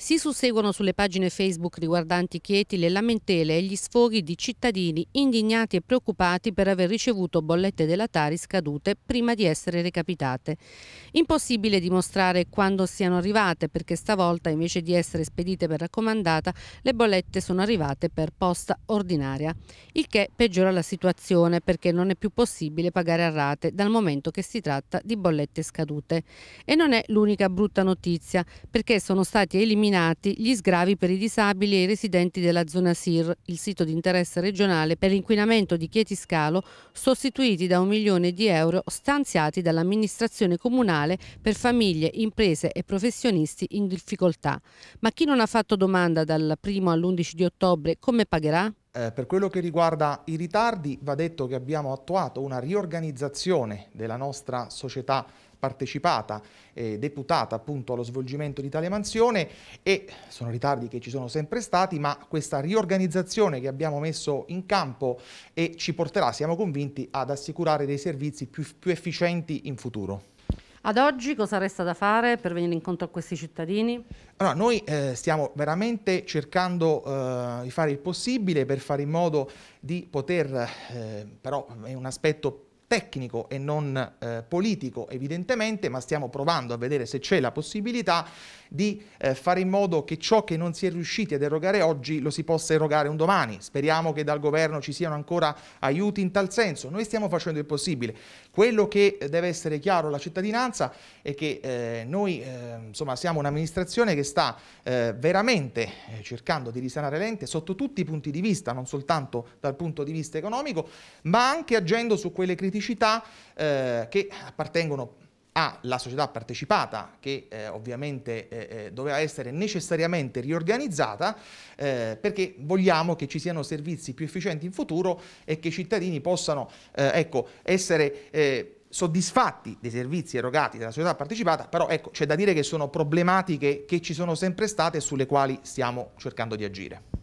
Si susseguono sulle pagine Facebook riguardanti Chieti le lamentele e gli sfoghi di cittadini indignati e preoccupati per aver ricevuto bollette della Tari scadute prima di essere recapitate. Impossibile dimostrare quando siano arrivate perché stavolta invece di essere spedite per raccomandata le bollette sono arrivate per posta ordinaria, il che peggiora la situazione perché non è più possibile pagare a rate dal momento che si tratta di bollette scadute. E non è l'unica brutta notizia perché sono stati eliminati eliminati gli sgravi per i disabili e i residenti della zona SIR, il sito di interesse regionale per l'inquinamento di Chieti Scalo, sostituiti da un milione di euro stanziati dall'amministrazione comunale per famiglie, imprese e professionisti in difficoltà. Ma chi non ha fatto domanda dal 1 all'11 di ottobre come pagherà? Eh, per quello che riguarda i ritardi va detto che abbiamo attuato una riorganizzazione della nostra società partecipata e eh, deputata appunto allo svolgimento di tale mansione e sono ritardi che ci sono sempre stati, ma questa riorganizzazione che abbiamo messo in campo e ci porterà, siamo convinti, ad assicurare dei servizi più, più efficienti in futuro. Ad oggi cosa resta da fare per venire incontro a questi cittadini? Allora, noi eh, stiamo veramente cercando eh, di fare il possibile per fare in modo di poter, eh, però è un aspetto più tecnico e non eh, politico evidentemente, ma stiamo provando a vedere se c'è la possibilità di eh, fare in modo che ciò che non si è riusciti ad erogare oggi lo si possa erogare un domani. Speriamo che dal governo ci siano ancora aiuti in tal senso. Noi stiamo facendo il possibile. Quello che deve essere chiaro alla cittadinanza è che eh, noi eh, insomma, siamo un'amministrazione che sta eh, veramente eh, cercando di risanare l'ente sotto tutti i punti di vista, non soltanto dal punto di vista economico, ma anche agendo su quelle critiche criticità eh, che appartengono alla società partecipata che eh, ovviamente eh, eh, doveva essere necessariamente riorganizzata eh, perché vogliamo che ci siano servizi più efficienti in futuro e che i cittadini possano eh, ecco, essere eh, soddisfatti dei servizi erogati dalla società partecipata, però ecco, c'è da dire che sono problematiche che ci sono sempre state e sulle quali stiamo cercando di agire.